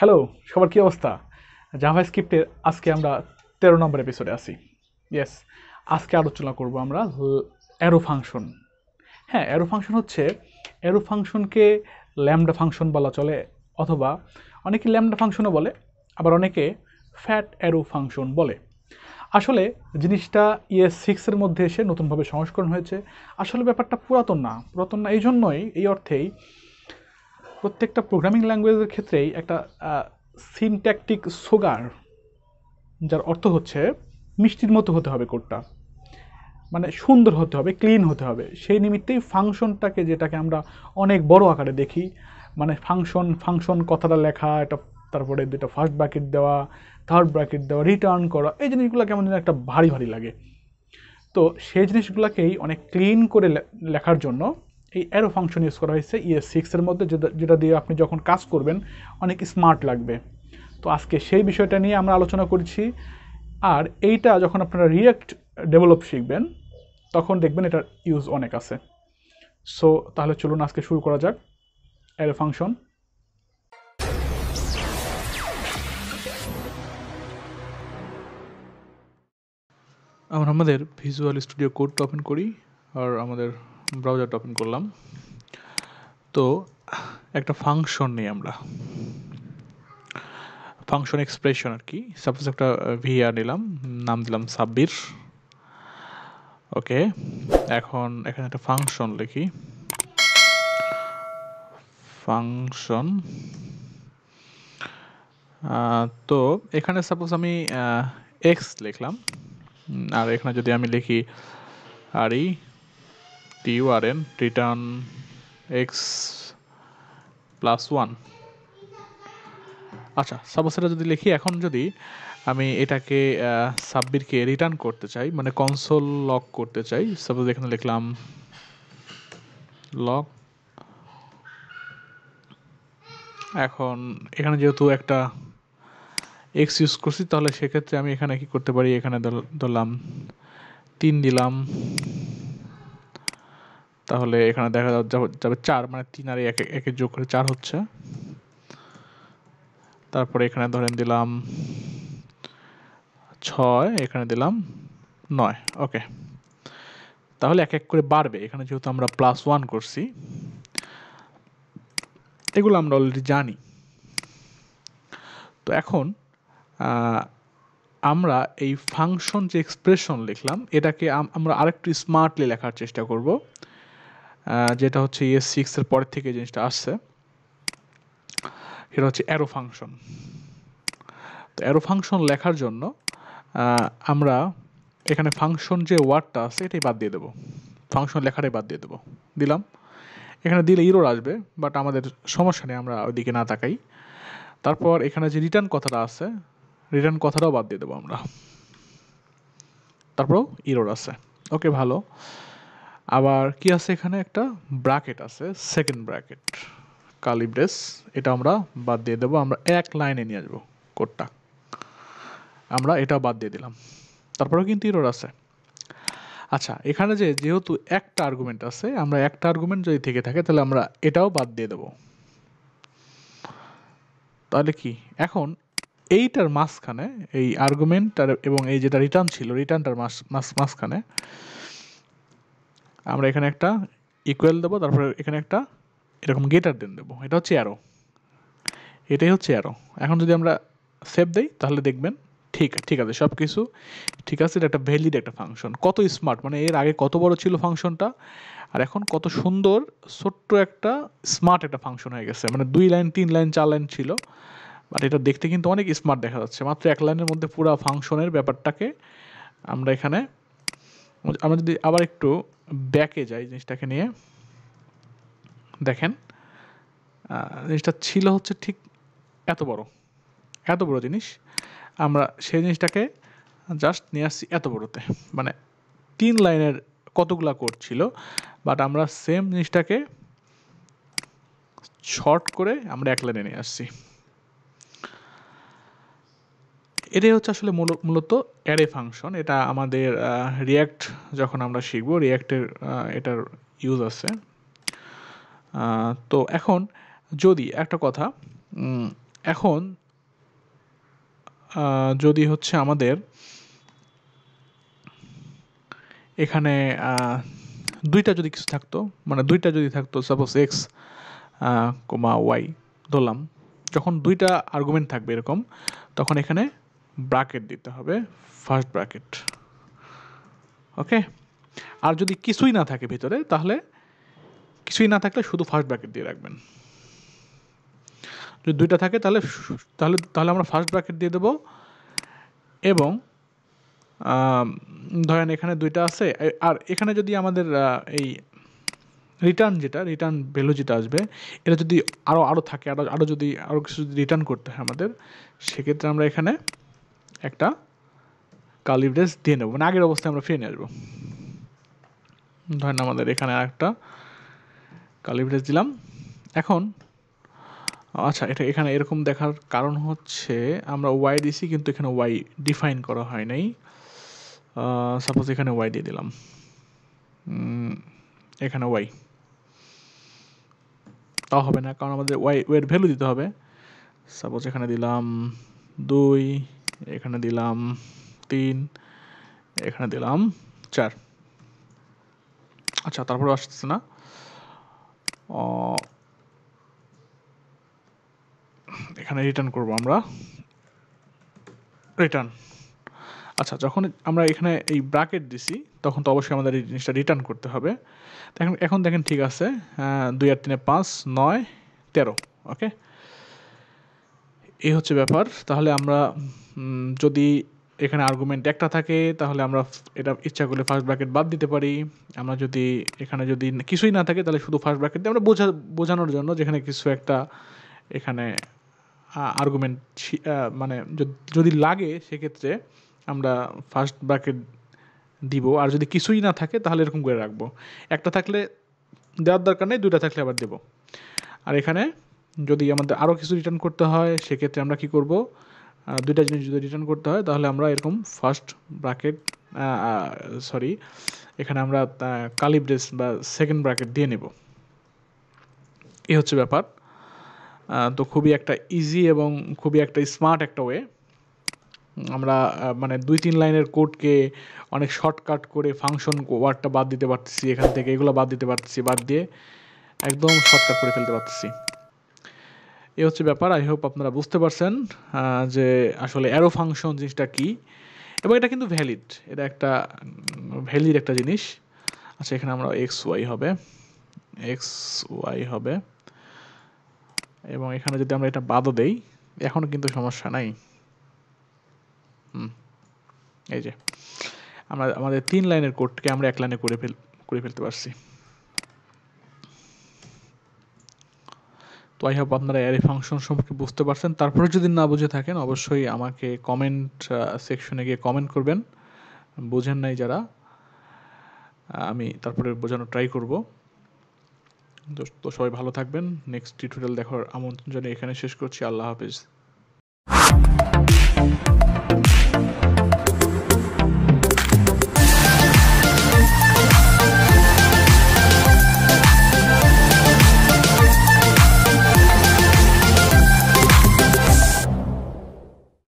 hello সবার কী অবস্থা Java স্ক্রিপ্টের আজকে আমরা তেরো নম্বর এপিসোডে আছি ইয়েস আজকে আলোচনা করব আমরা অ্যারো ফাংশন হ্যাঁ অ্যারো ফাংশন হচ্ছে অ্যারো ফাংশনকে ল্যামডা ফাংশন বলা চলে অথবা অনেকে ল্যামডা ফাংশনও বলে আবার অনেকে ফ্যাট অ্যারো ফাংশন বলে আসলে জিনিসটা ইয়েস e সিক্সের মধ্যে এসে নতুনভাবে সংস্করণ হয়েছে আসলে ব্যাপারটা পুরাতন না পুরাতন না এই জন্যই এই অর্থেই প্রত্যেকটা প্রোগ্রামিং ল্যাঙ্গুয়েজের ক্ষেত্রেই একটা সিনট্যাকটিক সোগার যার অর্থ হচ্ছে মিষ্টির মতো হতে হবে কোডটা মানে সুন্দর হতে হবে ক্লিন হতে হবে সেই নিমিত্তেই ফাংশনটাকে যেটাকে আমরা অনেক বড় আকারে দেখি মানে ফাংশন ফাংশন কথাটা লেখা এটা তারপরে দুটা ফার্স্ট ব্র্যাকেট দেওয়া থার্ড ব্র্যাকেট দেওয়া রিটার্ন করা এই জিনিসগুলো কেমন যেন একটা ভারী ভারী লাগে তো সেই জিনিসগুলোকেই অনেক ক্লিন করে লেখার জন্য এই অ্যারো ফাংশন ইউজ করা হয়েছে ইএস e সিক্সের মধ্যে যেটা যেটা দিয়ে আপনি যখন কাজ করবেন অনেক স্মার্ট লাগবে তো আজকে সেই বিষয়টা নিয়ে আমরা আলোচনা করছি আর এইটা যখন আপনারা রিয়েক্ট ডেভেলপ শিখবেন তখন দেখবেন এটার ইউজ অনেক আছে সো তাহলে চলুন আজকে শুরু করা যাক অ্যারো ফাংশন আমরা আমাদের ভিজুয়াল স্টুডিও কোডটা ওপেন করি আর আমাদের ব্রাউজারটা ওপেন করলাম তো একটা ফাংশন নিই আমরা ফাংশন এক্সপ্রেশন আর কি সাপোজ একটা ভিআর নিলাম নাম দিলাম সাব্বির ওকে এখন এখানে একটা ফাংশন লিখি ফাংশন তো এখানে সাপোজ আমি এক্স লিখলাম আর এখানে যদি আমি লিখি আরই TURN return x plus 1 আচ্ছা সাপোজ এটা যদি লিখি এখন যদি আমি এটাকে সাব্বিরকে রিটার্ন করতে চাই মানে কনসোল লক করতে চাই সাপোজ এখানে লিখলাম লক এখন এখানে যেহেতু একটা এক্স ইউজ করছি তাহলে সেক্ষেত্রে আমি এখানে কি করতে পারি এখানে ধরলাম তিন দিলাম তাহলে এখানে দেখা যাবে চার মানে তিন আর এক একে যোগ করে চার হচ্ছে তারপরে এখানে ধরেন দিলাম ছয় এখানে দিলাম নয় ওকে তাহলে এক এক করে বাড়বে এখানে যেহেতু আমরা প্লাস ওয়ান করছি এগুলো আমরা অলরেডি জানি তো এখন আমরা এই ফাংশন যে এক্সপ্রেশন লিখলাম এটাকে আমরা আরেকটু স্মার্টলি লেখার চেষ্টা করব যেটা হচ্ছে ইএস সিক্সের পরের থেকে জিনিসটা আসছে সেটা হচ্ছে অ্যারো ফাংশন তো অ্যারো ফাংশন লেখার জন্য আমরা এখানে ফাংশন যে ওয়ার্ডটা আছে এটাই বাদ দিয়ে দেবো ফাংশন লেখাটাই বাদ দিয়ে দেবো দিলাম এখানে দিলে ইরোর আসবে বাট আমাদের সমস্যা নেই আমরা ওইদিকে না তাকাই তারপর এখানে যে রিটার্ন কথাটা আছে রিটার্ন কথাটাও বাদ দিয়ে দেবো আমরা তারপর ইরোর আছে ওকে ভালো আবার কি আছে এখানে একটা ব্র্যাকেট আছে সেকেন্ড ব্র্যাকেট ড্রেস এটা আমরা বাদ দিয়ে দেবো আমরা এক লাইনে নিয়ে আসবো কোডটা আমরা এটা বাদ দিয়ে দিলাম তারপরেও কিন্তু ইরোর আছে আচ্ছা এখানে যে যেহেতু একটা আর্গুমেন্ট আছে আমরা একটা আর্গুমেন্ট যদি থেকে থাকে তাহলে আমরা এটাও বাদ দিয়ে দেবো তাহলে কি এখন এইটার মাঝখানে এই আর্গুমেন্ট এবং এই যেটা রিটার্ন ছিল রিটার্নটার মাঝখানে আমরা এখানে একটা ইকুয়াল দেবো তারপরে এখানে একটা এরকম গেটার দেন দেবো এটা হচ্ছে অ্যারো এটাই হচ্ছে অ্যারো এখন যদি আমরা সেভ দেই তাহলে দেখবেন ঠিক ঠিক আছে সব কিছু ঠিক আছে এটা একটা ভ্যালিড একটা ফাংশন কত স্মার্ট মানে এর আগে কত বড় ছিল ফাংশনটা আর এখন কত সুন্দর ছোট্ট একটা স্মার্ট একটা ফাংশন হয়ে গেছে মানে দুই লাইন তিন লাইন চার লাইন ছিল বাট এটা দেখতে কিন্তু অনেক স্মার্ট দেখা যাচ্ছে মাত্র এক লাইনের মধ্যে পুরো ফাংশনের ব্যাপারটাকে আমরা এখানে আমরা যদি আবার একটু ব্যাকে যাই জিনিসটাকে নিয়ে দেখেন জিনিসটা ছিল হচ্ছে ঠিক এত বড় এত বড় জিনিস আমরা সেই জিনিসটাকে জাস্ট নিয়ে আসছি এত বড়তে মানে তিন লাইনের কতগুলা কোড ছিল বাট আমরা সেম জিনিসটাকে শর্ট করে আমরা এক লাইনে নিয়ে আসছি এটাই হচ্ছে আসলে মূলত অ্যারে ফাংশন এটা আমাদের রিয়্যাক্ট যখন আমরা শিখব রিয়্যাক্টের এটার ইউজ আছে তো এখন যদি একটা কথা এখন যদি হচ্ছে আমাদের এখানে দুইটা যদি কিছু থাকতো মানে দুইটা যদি থাকতো সাপোজ এক্স কোমা ওয়াই ধরলাম যখন দুইটা আর্গুমেন্ট থাকবে এরকম তখন এখানে ব্র্যাকেট দিতে হবে ফার্স্ট ব্র্যাকেট ওকে আর যদি কিছুই না থাকে ভিতরে তাহলে কিছুই না থাকলে শুধু ফার্স্ট ব্র্যাকেট দিয়ে রাখবেন যদি দুইটা থাকে তাহলে তাহলে তাহলে আমরা ফার্স্ট ব্র্যাকেট দিয়ে দেব এবং ধরেন এখানে দুইটা আছে আর এখানে যদি আমাদের এই রিটার্ন যেটা রিটার্ন ভ্যালু যেটা আসবে এটা যদি আরও আরও থাকে আরও আরও যদি আরও কিছু রিটার্ন করতে হয় আমাদের সেক্ষেত্রে আমরা এখানে একটা কালি ড্রেস দিয়ে নেবো মানে আগের অবস্থায় আমরা ফিরে নিয়ে আসবো ধরেন আমাদের এখানে একটা কার্লি দিলাম এখন আচ্ছা এটা এখানে এরকম দেখার কারণ হচ্ছে আমরা ওয়াই দিছি কিন্তু এখানে ওয়াই ডিফাইন করা হয় নাই সাপোজ এখানে ওয়াই দিয়ে দিলাম এখানে ওয়াই তাও হবে না কারণ আমাদের ওয়াই ওয়ের ভ্যালু দিতে হবে সাপোজ এখানে দিলাম দুই এখানে দিলাম তিন এখানে দিলাম চার আচ্ছা তারপরে আসতেছে না এখানে রিটার্ন করব আমরা রিটার্ন আচ্ছা যখন আমরা এখানে এই ব্র্যাকেট দিছি তখন তো অবশ্যই আমাদের এই জিনিসটা রিটার্ন করতে হবে এখন এখন দেখেন ঠিক আছে দুই আর তিনে পাঁচ নয় তেরো ওকে এই হচ্ছে ব্যাপার তাহলে আমরা যদি এখানে আর্গুমেন্ট একটা থাকে তাহলে আমরা এটা ইচ্ছা করলে ফার্স্ট ব্র্যাকেট বাদ দিতে পারি আমরা যদি এখানে যদি কিছুই না থাকে তাহলে শুধু ফার্স্ট ব্র্যাকেট দিয়ে আমরা বোঝা বোঝানোর জন্য যেখানে কিছু একটা এখানে আর্গুমেন্ট মানে যদি লাগে সেক্ষেত্রে আমরা ফার্স্ট ব্র্যাকেট দিব আর যদি কিছুই না থাকে তাহলে এরকম করে রাখবো একটা থাকলে দেওয়ার দরকার নেই দুইটা থাকলে আবার দেবো আর এখানে যদি আমাদের আরও কিছু রিটার্ন করতে হয় সেক্ষেত্রে আমরা কি করব দুইটা জিনিস যদি রিটার্ন করতে হয় তাহলে আমরা এরকম ফার্স্ট ব্রাকেট সরি এখানে আমরা কালি ব্রেস বা সেকেন্ড ব্রাকেট দিয়ে নেব এ হচ্ছে ব্যাপার তো খুবই একটা ইজি এবং খুবই একটা স্মার্ট একটা ওয়ে আমরা মানে দুই তিন লাইনের কোডকে অনেক শর্টকাট করে ফাংশন ওয়ার্ডটা বাদ দিতে পারতেছি এখান থেকে এগুলো বাদ দিতে পারতেছি বাদ দিয়ে একদম শর্টকাট করে ফেলতে পারতেছি এ হচ্ছে ব্যাপার আই হোপ আপনারা বুঝতে পারছেন যে আসলে অ্যারো ফাংশন জিনিসটা কি এবং এটা কিন্তু ভ্যালিড এটা একটা ভ্যালিড একটা জিনিস আচ্ছা এখানে আমরা এক্স ওয়াই হবে এক্স ওয়াই হবে এবং এখানে যদি আমরা এটা বাদও দেই এখনও কিন্তু সমস্যা নাই হুম এই যে আমরা আমাদের তিন লাইনের কোডকে আমরা এক লাইনে করে ফেল করে ফেলতে পারছি তো আই হোপ আপনারা অ্যারে ফাংশন সম্পর্কে বুঝতে পারছেন তারপরে যদি না বুঝে থাকেন অবশ্যই আমাকে কমেন্ট সেকশনে গিয়ে কমেন্ট করবেন বোঝেন নাই যারা আমি তারপরে বোঝানোর ট্রাই করব তো সবাই ভালো থাকবেন নেক্সট টিউটোরিয়াল দেখার আমন্ত্রণ জানিয়ে এখানে শেষ করছি আল্লাহ হাফিজ